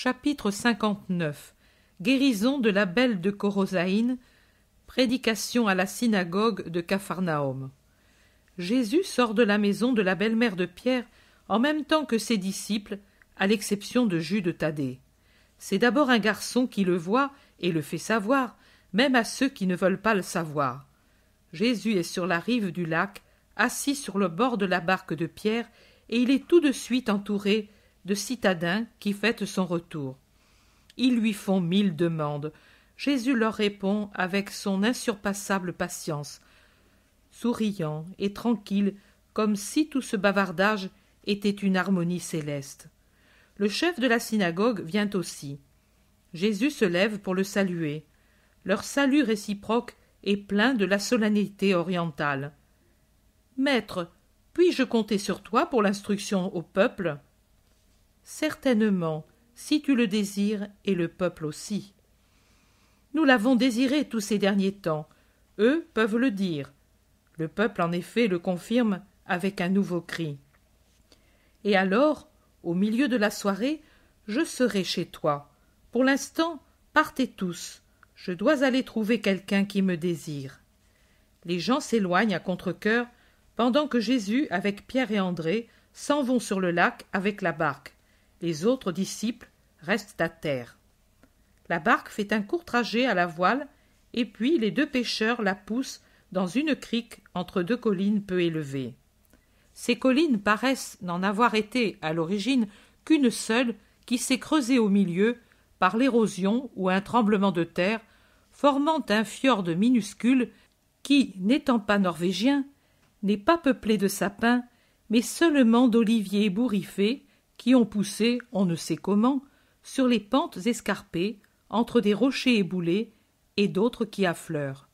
Chapitre 59 Guérison de la belle de Corosaïne Prédication à la synagogue de Capharnaüm Jésus sort de la maison de la belle-mère de Pierre en même temps que ses disciples, à l'exception de Jude Thaddée. C'est d'abord un garçon qui le voit et le fait savoir, même à ceux qui ne veulent pas le savoir. Jésus est sur la rive du lac, assis sur le bord de la barque de Pierre, et il est tout de suite entouré de citadins qui fêtent son retour. Ils lui font mille demandes. Jésus leur répond avec son insurpassable patience, souriant et tranquille, comme si tout ce bavardage était une harmonie céleste. Le chef de la synagogue vient aussi. Jésus se lève pour le saluer. Leur salut réciproque est plein de la solennité orientale. Maître, puis-je compter sur toi pour l'instruction au peuple Certainement, si tu le désires, et le peuple aussi. Nous l'avons désiré tous ces derniers temps. Eux peuvent le dire. Le peuple, en effet, le confirme avec un nouveau cri. Et alors, au milieu de la soirée, je serai chez toi. Pour l'instant, partez tous. Je dois aller trouver quelqu'un qui me désire. Les gens s'éloignent à contre-cœur pendant que Jésus, avec Pierre et André, s'en vont sur le lac avec la barque. Les autres disciples restent à terre. La barque fait un court trajet à la voile, et puis les deux pêcheurs la poussent dans une crique entre deux collines peu élevées. Ces collines paraissent n'en avoir été à l'origine qu'une seule qui s'est creusée au milieu par l'érosion ou un tremblement de terre, formant un fjord minuscule qui, n'étant pas norvégien, n'est pas peuplé de sapins, mais seulement d'oliviers bourriffés qui ont poussé, on ne sait comment, sur les pentes escarpées, entre des rochers éboulés et d'autres qui affleurent.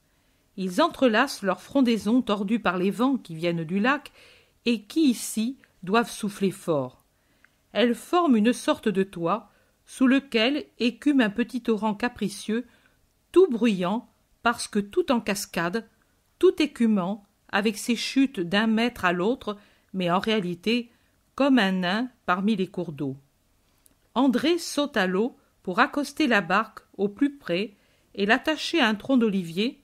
Ils entrelacent leurs frondaisons tordues par les vents qui viennent du lac et qui ici doivent souffler fort. Elles forment une sorte de toit sous lequel écume un petit torrent capricieux, tout bruyant parce que tout en cascade, tout écumant, avec ses chutes d'un mètre à l'autre, mais en réalité comme un nain parmi les cours d'eau. André saute à l'eau pour accoster la barque au plus près et l'attacher à un tronc d'olivier,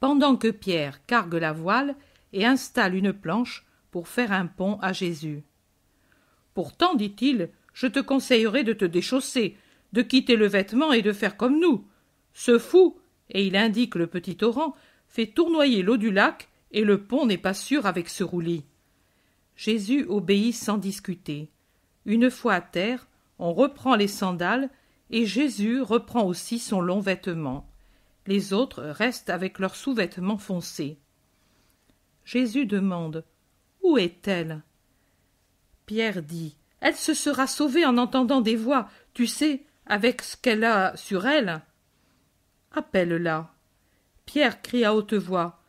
pendant que Pierre cargue la voile et installe une planche pour faire un pont à Jésus. Pourtant, dit-il, je te conseillerais de te déchausser, de quitter le vêtement et de faire comme nous. Ce fou, et il indique le petit torrent, fait tournoyer l'eau du lac, et le pont n'est pas sûr avec ce roulis. Jésus obéit sans discuter. Une fois à terre, on reprend les sandales, et Jésus reprend aussi son long vêtement. Les autres restent avec leurs sous-vêtements foncés. Jésus demande Où est-elle Pierre dit Elle se sera sauvée en entendant des voix, tu sais, avec ce qu'elle a sur elle. Appelle-la. Pierre crie à haute voix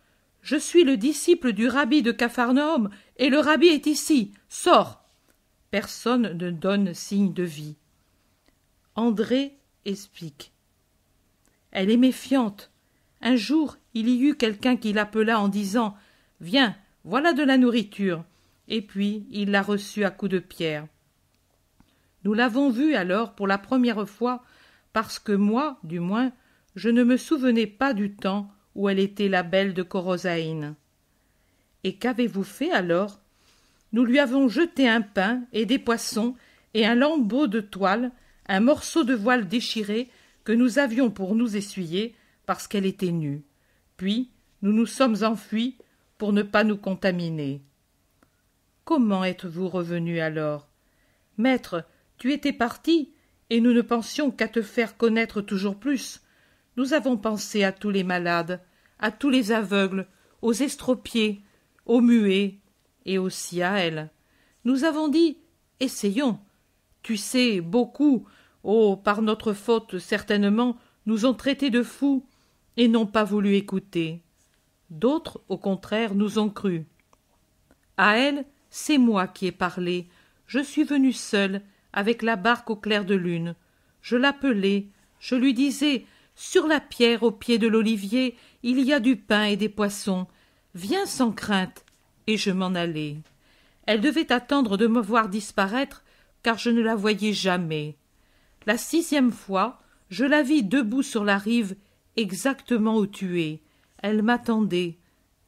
je suis le disciple du rabbi de Capharnaüm, et le rabbi est ici. Sors. Personne ne donne signe de vie. André explique. Elle est méfiante. Un jour il y eut quelqu'un qui l'appela en disant. Viens, voilà de la nourriture. Et puis il la reçut à coups de pierre. Nous l'avons vue alors pour la première fois, parce que moi, du moins, je ne me souvenais pas du temps où elle était la belle de Corosaïne. Et qu'avez-vous fait alors Nous lui avons jeté un pain et des poissons et un lambeau de toile, un morceau de voile déchiré que nous avions pour nous essuyer parce qu'elle était nue. Puis nous nous sommes enfuis pour ne pas nous contaminer. Comment êtes-vous revenu alors Maître, tu étais parti et nous ne pensions qu'à te faire connaître toujours plus. Nous avons pensé à tous les malades, à tous les aveugles, aux estropiés, aux muets, et aussi à elle. Nous avons dit Essayons. Tu sais, beaucoup, oh, par notre faute certainement, nous ont traités de fous et n'ont pas voulu écouter. D'autres, au contraire, nous ont cru. À elle, c'est moi qui ai parlé. Je suis venu seul, avec la barque au clair de lune. Je l'appelais, je lui disais sur la pierre au pied de l'olivier, il y a du pain et des poissons. Viens sans crainte. Et je m'en allai. Elle devait attendre de me voir disparaître, car je ne la voyais jamais. La sixième fois, je la vis debout sur la rive, exactement où tu es. Elle m'attendait.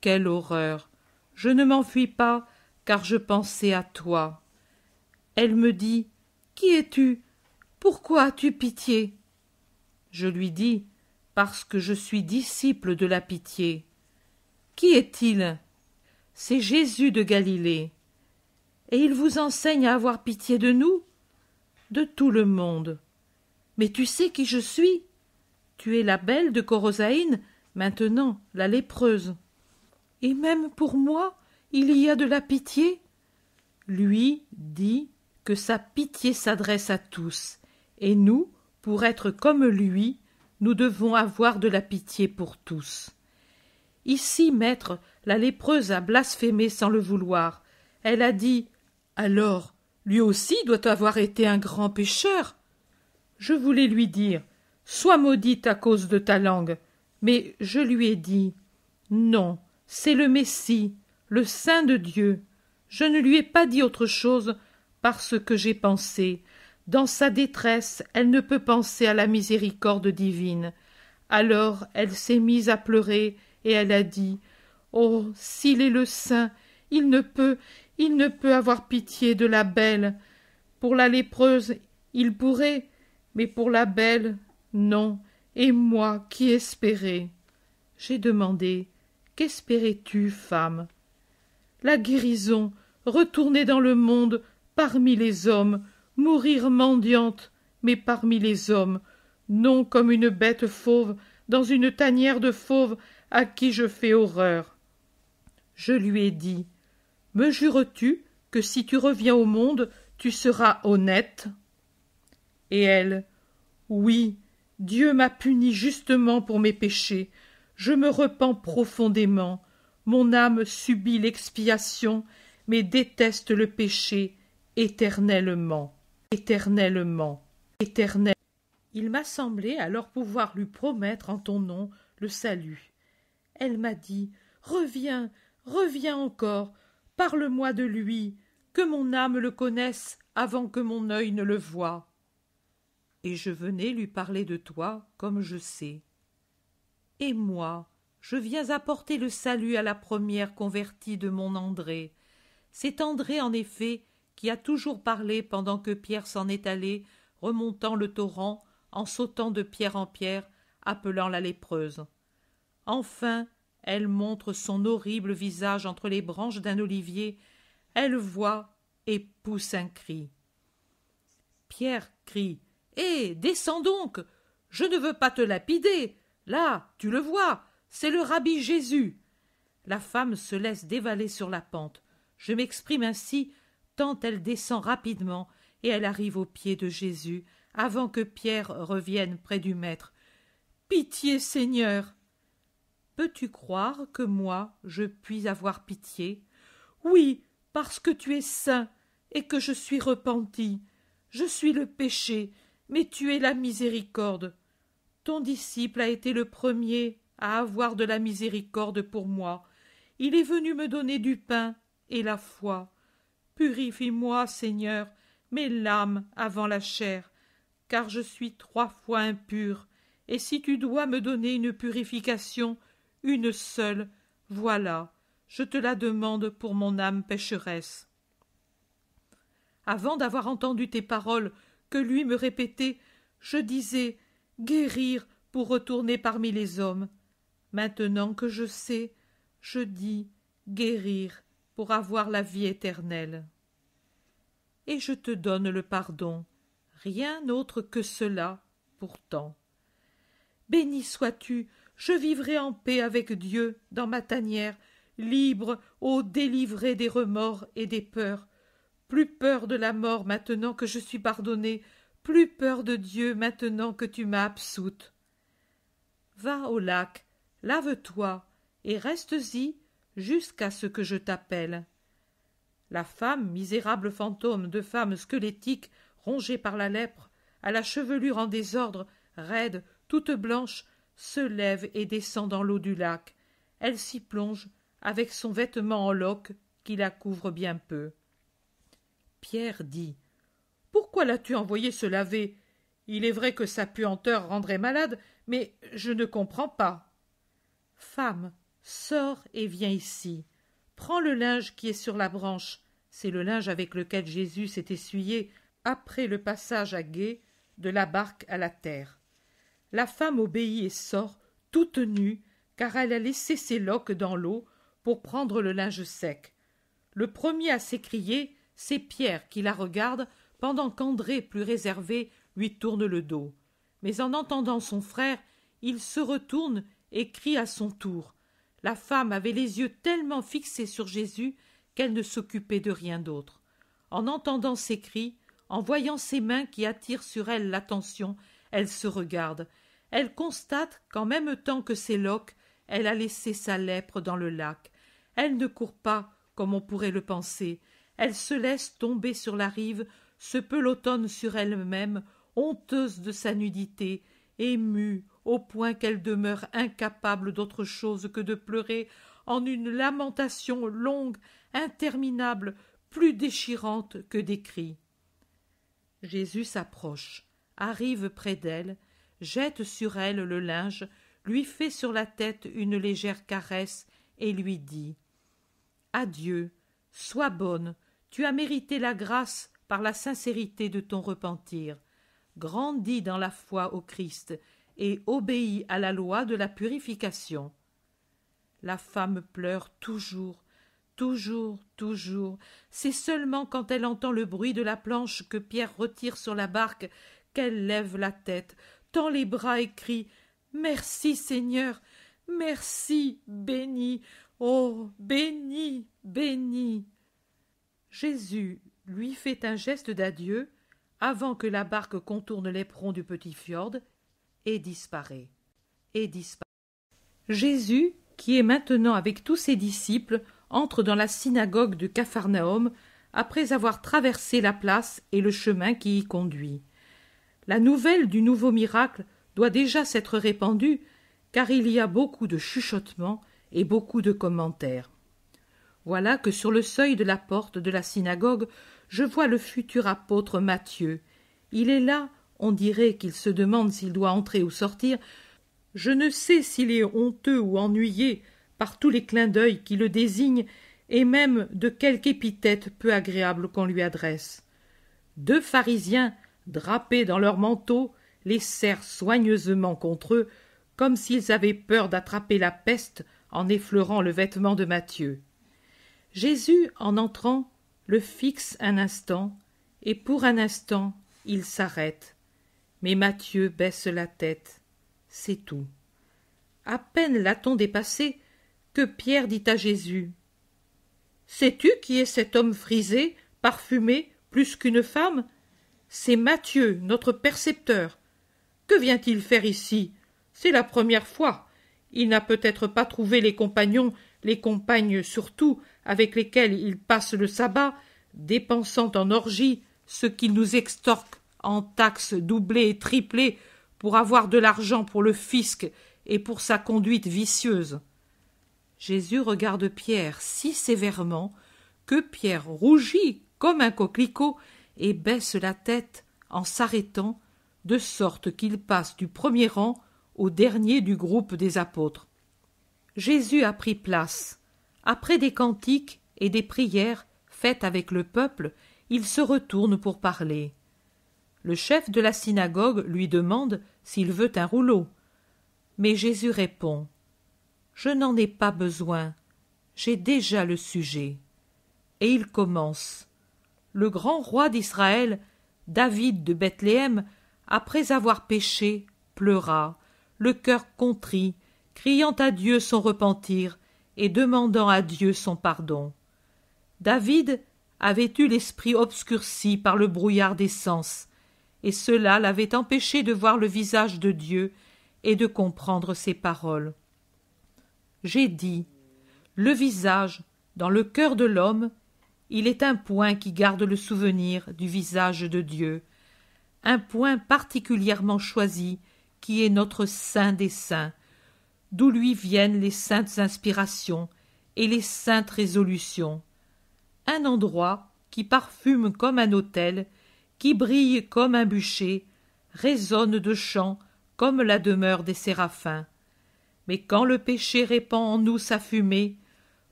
Quelle horreur. Je ne m'enfuis pas, car je pensais à toi. Elle me dit. Qui es tu? Pourquoi as tu pitié? je lui dis, parce que je suis disciple de la pitié. Qui est-il C'est Jésus de Galilée. Et il vous enseigne à avoir pitié de nous De tout le monde. Mais tu sais qui je suis Tu es la belle de Corosaïne, maintenant la lépreuse. Et même pour moi, il y a de la pitié Lui dit que sa pitié s'adresse à tous, et nous, pour être comme lui, nous devons avoir de la pitié pour tous. Ici, maître, la lépreuse a blasphémé sans le vouloir. Elle a dit Alors, lui aussi doit avoir été un grand pécheur. Je voulais lui dire Sois maudite à cause de ta langue. Mais je lui ai dit Non, c'est le Messie, le Saint de Dieu. Je ne lui ai pas dit autre chose parce que j'ai pensé dans sa détresse, elle ne peut penser à la miséricorde divine. Alors elle s'est mise à pleurer et elle a dit Oh, s'il est le saint, il ne peut, il ne peut avoir pitié de la belle. Pour la lépreuse, il pourrait, mais pour la belle, non, et moi qui espérais. J'ai demandé Qu'espérais-tu, femme La guérison, retourner dans le monde, parmi les hommes, mourir mendiante, mais parmi les hommes, non comme une bête fauve, dans une tanière de fauves, à qui je fais horreur. Je lui ai dit. Me jures-tu que si tu reviens au monde, tu seras honnête Et elle Oui, Dieu m'a puni justement pour mes péchés. Je me repens profondément. Mon âme subit l'expiation, mais déteste le péché éternellement éternellement, éternel. Il m'a semblé alors pouvoir lui promettre en ton nom le salut. Elle m'a dit Reviens, reviens encore, parle-moi de lui, que mon âme le connaisse avant que mon œil ne le voie. Et je venais lui parler de toi comme je sais. Et moi, je viens apporter le salut à la première convertie de mon André. C'est André, en effet, qui a toujours parlé pendant que Pierre s'en est allé, remontant le torrent, en sautant de pierre en pierre, appelant la lépreuse. Enfin, elle montre son horrible visage entre les branches d'un olivier, elle voit et pousse un cri. Pierre crie. Hé. Eh, descends donc. Je ne veux pas te lapider. Là, tu le vois, c'est le rabbi Jésus. La femme se laisse dévaler sur la pente. Je m'exprime ainsi tant elle descend rapidement, et elle arrive aux pieds de Jésus, avant que Pierre revienne près du Maître. Pitié, Seigneur. Peux-tu croire que moi je puis avoir pitié Oui, parce que tu es saint et que je suis repenti. Je suis le péché, mais tu es la miséricorde. Ton disciple a été le premier à avoir de la miséricorde pour moi. Il est venu me donner du pain et la foi. Purifie-moi, Seigneur, mes l'âme avant la chair, car je suis trois fois impur, et si tu dois me donner une purification, une seule, voilà, je te la demande pour mon âme pécheresse. Avant d'avoir entendu tes paroles que lui me répétait, je disais guérir pour retourner parmi les hommes. Maintenant que je sais, je dis guérir pour avoir la vie éternelle. Et je te donne le pardon, rien autre que cela, pourtant. Béni sois-tu, je vivrai en paix avec Dieu dans ma tanière, libre, ô délivré des remords et des peurs. Plus peur de la mort maintenant que je suis pardonné, plus peur de Dieu maintenant que tu m'as absoute. Va au lac, lave-toi, et restes-y jusqu'à ce que je t'appelle. La femme, misérable fantôme de femme squelettique, rongée par la lèpre, à la chevelure en désordre, raide, toute blanche, se lève et descend dans l'eau du lac. Elle s'y plonge, avec son vêtement en loques qui la couvre bien peu. Pierre dit Pourquoi l'as-tu envoyé se laver Il est vrai que sa puanteur rendrait malade, mais je ne comprends pas. Femme, Sors et viens ici. Prends le linge qui est sur la branche. C'est le linge avec lequel Jésus s'est essuyé après le passage à gué de la barque à la terre. La femme obéit et sort, toute nue, car elle a laissé ses loques dans l'eau pour prendre le linge sec. Le premier à s'écrier, c'est Pierre qui la regarde pendant qu'André, plus réservé, lui tourne le dos. Mais en entendant son frère, il se retourne et crie à son tour. La femme avait les yeux tellement fixés sur Jésus qu'elle ne s'occupait de rien d'autre. En entendant ses cris, en voyant ses mains qui attirent sur elle l'attention, elle se regarde. Elle constate qu'en même temps que ses loques, elle a laissé sa lèpre dans le lac. Elle ne court pas, comme on pourrait le penser. Elle se laisse tomber sur la rive, se pelotonne sur elle-même, honteuse de sa nudité, émue, au point qu'elle demeure incapable d'autre chose que de pleurer en une lamentation longue, interminable, plus déchirante que des cris. Jésus s'approche, arrive près d'elle, jette sur elle le linge, lui fait sur la tête une légère caresse et lui dit Adieu, sois bonne, tu as mérité la grâce par la sincérité de ton repentir. Grandis dans la foi au Christ et obéit à la loi de la purification. La femme pleure toujours, toujours, toujours. C'est seulement quand elle entend le bruit de la planche que Pierre retire sur la barque qu'elle lève la tête, tend les bras et crie Merci Seigneur, merci, béni, oh, béni, béni. Jésus lui fait un geste d'adieu avant que la barque contourne l'éperon du petit fjord et disparaît, et disparaît. Jésus, qui est maintenant avec tous ses disciples, entre dans la synagogue de Capharnaüm après avoir traversé la place et le chemin qui y conduit. La nouvelle du nouveau miracle doit déjà s'être répandue, car il y a beaucoup de chuchotements et beaucoup de commentaires. Voilà que sur le seuil de la porte de la synagogue, je vois le futur apôtre Matthieu. Il est là on dirait qu'il se demande s'il doit entrer ou sortir, je ne sais s'il est honteux ou ennuyé par tous les clins d'œil qui le désignent, et même de quelque épithète peu agréable qu'on lui adresse. Deux pharisiens, drapés dans leurs manteaux, les serrent soigneusement contre eux, comme s'ils avaient peur d'attraper la peste en effleurant le vêtement de Matthieu. Jésus, en entrant, le fixe un instant, et pour un instant il s'arrête. Mais Mathieu baisse la tête. C'est tout. À peine l'a-t-on dépassé que Pierre dit à Jésus Sais-tu qui est cet homme frisé, parfumé, plus qu'une femme C'est Mathieu, notre percepteur. Que vient-il faire ici C'est la première fois. Il n'a peut-être pas trouvé les compagnons, les compagnes surtout, avec lesquelles il passe le sabbat, dépensant en orgie ce qu'il nous extorque en taxes doublées et triplées pour avoir de l'argent pour le fisc et pour sa conduite vicieuse. Jésus regarde Pierre si sévèrement que Pierre rougit comme un coquelicot et baisse la tête en s'arrêtant, de sorte qu'il passe du premier rang au dernier du groupe des apôtres. Jésus a pris place. Après des cantiques et des prières faites avec le peuple, il se retourne pour parler le chef de la synagogue lui demande s'il veut un rouleau. Mais Jésus répond Je n'en ai pas besoin, j'ai déjà le sujet. Et il commence Le grand roi d'Israël, David de Bethléem, après avoir péché, pleura, le cœur contrit, criant à Dieu son repentir et demandant à Dieu son pardon. David avait eu l'esprit obscurci par le brouillard des sens, et cela l'avait empêché de voir le visage de Dieu et de comprendre ses paroles. J'ai dit le visage, dans le cœur de l'homme, il est un point qui garde le souvenir du visage de Dieu, un point particulièrement choisi qui est notre saint des saints, d'où lui viennent les saintes inspirations et les saintes résolutions. Un endroit qui parfume comme un autel qui brille comme un bûcher, résonne de chants comme la demeure des séraphins. Mais quand le péché répand en nous sa fumée,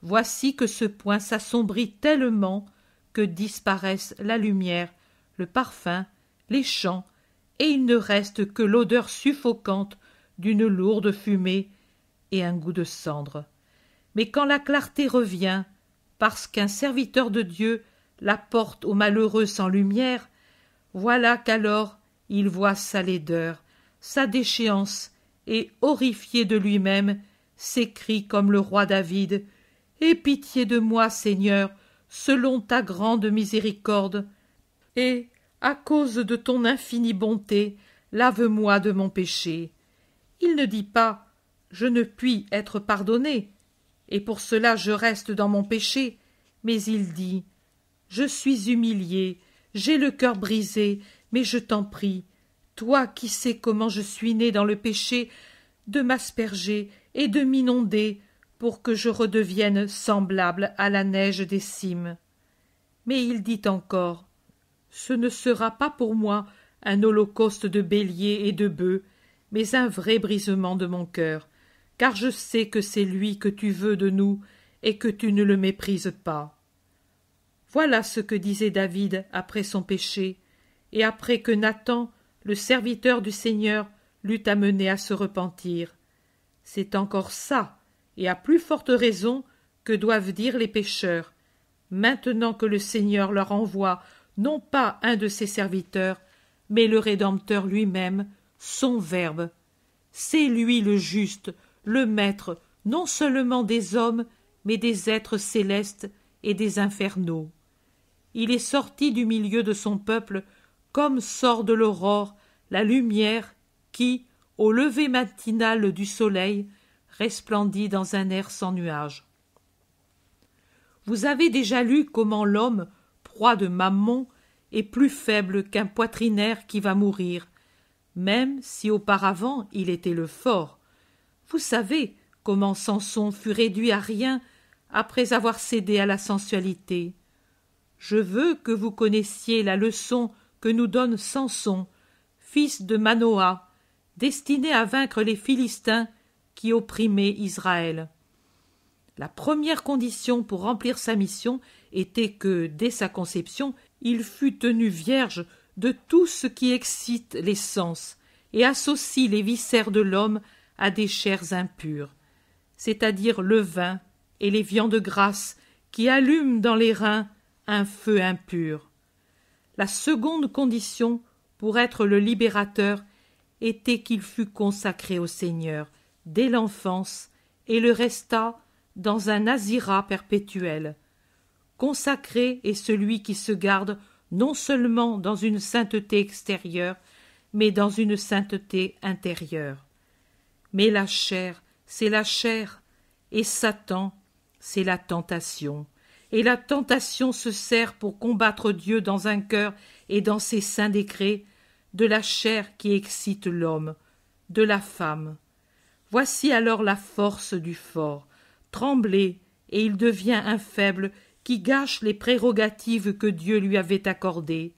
voici que ce point s'assombrit tellement que disparaissent la lumière, le parfum, les chants, et il ne reste que l'odeur suffocante d'une lourde fumée et un goût de cendre. Mais quand la clarté revient, parce qu'un serviteur de Dieu la porte aux malheureux sans lumière, voilà qu'alors il voit sa laideur, sa déchéance, et, horrifié de lui-même, s'écrie comme le roi David Aie pitié de moi, Seigneur, selon ta grande miséricorde, et, à cause de ton infinie bonté, lave-moi de mon péché. Il ne dit pas Je ne puis être pardonné, et pour cela je reste dans mon péché, mais il dit Je suis humilié, j'ai le cœur brisé, mais je t'en prie, toi qui sais comment je suis né dans le péché, de m'asperger et de m'inonder pour que je redevienne semblable à la neige des cimes. Mais il dit encore Ce ne sera pas pour moi un holocauste de béliers et de bœufs, mais un vrai brisement de mon cœur, car je sais que c'est lui que tu veux de nous et que tu ne le méprises pas. Voilà ce que disait David après son péché, et après que Nathan, le serviteur du Seigneur, l'eût amené à se repentir. C'est encore ça, et à plus forte raison, que doivent dire les pécheurs, maintenant que le Seigneur leur envoie non pas un de ses serviteurs, mais le Rédempteur lui-même, son Verbe. C'est lui le juste, le Maître, non seulement des hommes, mais des êtres célestes et des infernaux. Il est sorti du milieu de son peuple comme sort de l'aurore la lumière qui, au lever matinal du soleil, resplendit dans un air sans nuages. Vous avez déjà lu comment l'homme, proie de mammon, est plus faible qu'un poitrinaire qui va mourir, même si auparavant il était le fort. Vous savez comment Samson fut réduit à rien après avoir cédé à la sensualité. Je veux que vous connaissiez la leçon que nous donne Samson, fils de Manoah, destiné à vaincre les Philistins qui opprimaient Israël. La première condition pour remplir sa mission était que, dès sa conception, il fut tenu vierge de tout ce qui excite les sens et associe les viscères de l'homme à des chairs impures, c'est-à-dire le vin et les viandes grasses qui allument dans les reins un feu impur. La seconde condition pour être le libérateur était qu'il fût consacré au Seigneur dès l'enfance et le resta dans un asira perpétuel. Consacré est celui qui se garde non seulement dans une sainteté extérieure, mais dans une sainteté intérieure. Mais la chair, c'est la chair, et Satan, c'est la tentation et la tentation se sert pour combattre Dieu dans un cœur et dans ses saints décrets, de la chair qui excite l'homme, de la femme. Voici alors la force du fort. Tremblez, et il devient un faible qui gâche les prérogatives que Dieu lui avait accordées.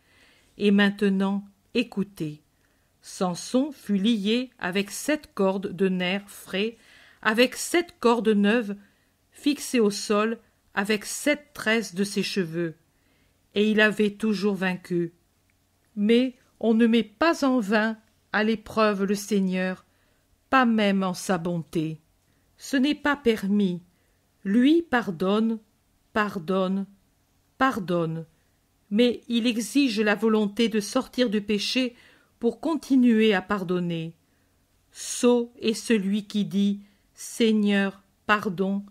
Et maintenant, écoutez. Samson fut lié avec sept cordes de nerfs frais, avec sept cordes neuves, fixées au sol avec sept tresses de ses cheveux, et il avait toujours vaincu. Mais on ne met pas en vain à l'épreuve le Seigneur, pas même en sa bonté. Ce n'est pas permis. Lui pardonne, pardonne, pardonne, mais il exige la volonté de sortir du péché pour continuer à pardonner. Sot est celui qui dit Seigneur, pardon,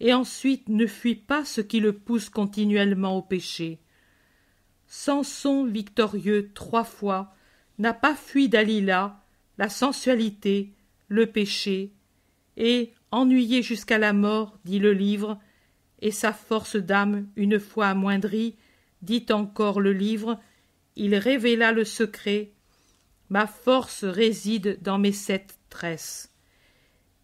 et ensuite ne fuit pas ce qui le pousse continuellement au péché. Samson victorieux trois fois n'a pas fui Dalila, la sensualité, le péché, et, ennuyé jusqu'à la mort, dit le livre, et sa force d'âme une fois amoindrie, dit encore le livre, il révéla le secret. Ma force réside dans mes sept tresses.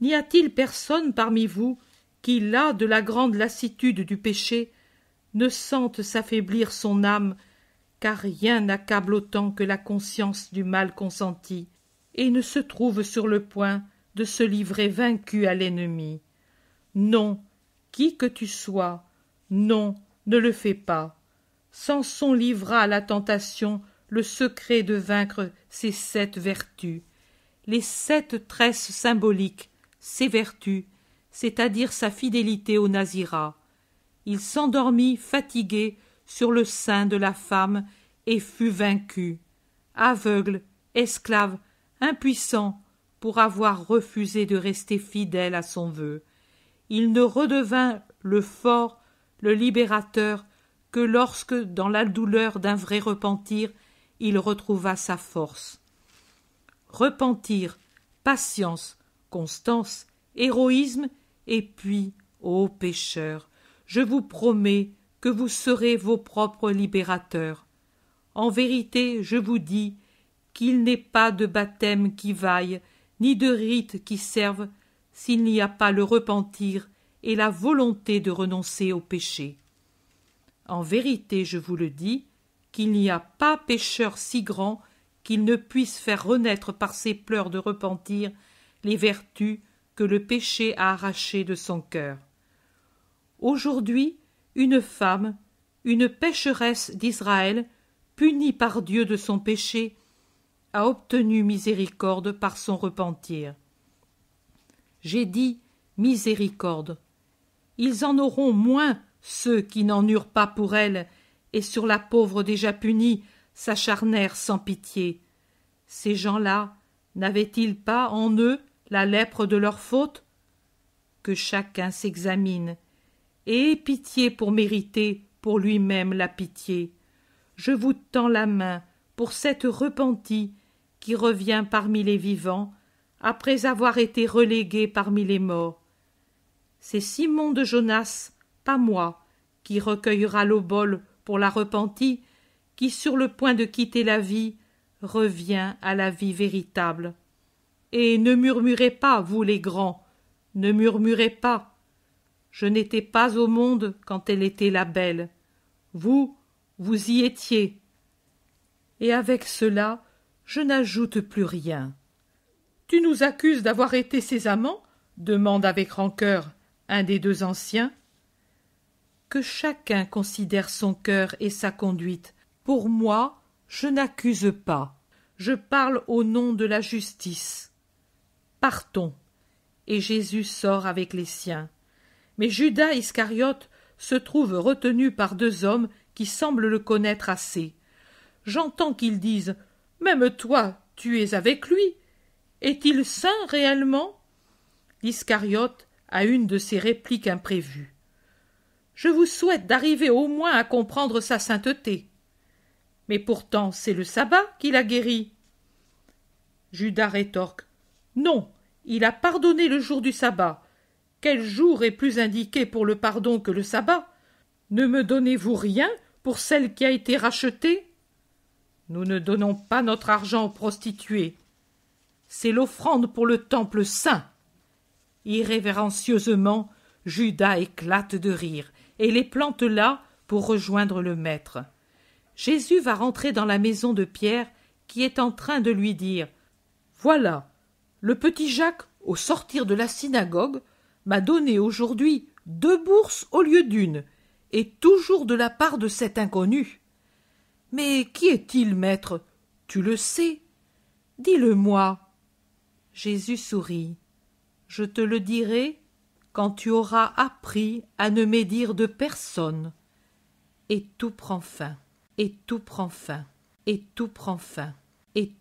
N'y a-t-il personne parmi vous qui, là de la grande lassitude du péché, ne sente s'affaiblir son âme, car rien n'accable autant que la conscience du mal consenti, et ne se trouve sur le point de se livrer vaincu à l'ennemi. Non, qui que tu sois, non, ne le fais pas. Samson livra à la tentation le secret de vaincre ses sept vertus, les sept tresses symboliques, ces vertus, c'est-à-dire sa fidélité au Nazira. Il s'endormit fatigué sur le sein de la femme et fut vaincu, aveugle, esclave, impuissant pour avoir refusé de rester fidèle à son vœu. Il ne redevint le fort, le libérateur, que lorsque, dans la douleur d'un vrai repentir, il retrouva sa force. Repentir, patience, constance, héroïsme et puis, ô pécheurs, je vous promets que vous serez vos propres libérateurs. En vérité, je vous dis qu'il n'est pas de baptême qui vaille, ni de rite qui serve s'il n'y a pas le repentir et la volonté de renoncer au péché. En vérité, je vous le dis, qu'il n'y a pas pécheur si grand qu'il ne puisse faire renaître par ses pleurs de repentir les vertus que le péché a arraché de son cœur. Aujourd'hui, une femme, une pécheresse d'Israël, punie par Dieu de son péché, a obtenu miséricorde par son repentir. J'ai dit miséricorde. Ils en auront moins ceux qui n'en eurent pas pour elle, et sur la pauvre déjà punie s'acharnèrent sans pitié. Ces gens-là n'avaient-ils pas en eux la lèpre de leur faute Que chacun s'examine, et ait pitié pour mériter pour lui-même la pitié. Je vous tends la main pour cette repentie qui revient parmi les vivants après avoir été relégué parmi les morts. C'est Simon de Jonas, pas moi, qui recueillera bol pour la repentie, qui, sur le point de quitter la vie, revient à la vie véritable et ne murmurez pas, vous les grands, ne murmurez pas. Je n'étais pas au monde quand elle était la belle. Vous, vous y étiez. Et avec cela, je n'ajoute plus rien. Tu nous accuses d'avoir été ses amants demande avec rancœur un des deux anciens. Que chacun considère son cœur et sa conduite. Pour moi, je n'accuse pas. Je parle au nom de la justice. Partons. Et Jésus sort avec les siens. Mais Judas Iscariote se trouve retenu par deux hommes qui semblent le connaître assez. J'entends qu'ils disent Même toi, tu es avec lui. Est-il saint réellement L'Iscariote a une de ces répliques imprévues. Je vous souhaite d'arriver au moins à comprendre sa sainteté. Mais pourtant, c'est le sabbat qui l'a guéri. Judas rétorque Non, il a pardonné le jour du sabbat. Quel jour est plus indiqué pour le pardon que le sabbat Ne me donnez-vous rien pour celle qui a été rachetée Nous ne donnons pas notre argent aux prostituées. C'est l'offrande pour le temple saint. Irrévérencieusement, Judas éclate de rire et les plante là pour rejoindre le maître. Jésus va rentrer dans la maison de Pierre qui est en train de lui dire Voilà, le petit Jacques, au sortir de la synagogue, m'a donné aujourd'hui deux bourses au lieu d'une, et toujours de la part de cet inconnu. Mais qui est-il, maître Tu le sais. Dis-le-moi. Jésus sourit. Je te le dirai quand tu auras appris à ne médire de personne. Et tout prend fin, et tout prend fin, et tout prend fin, et tout.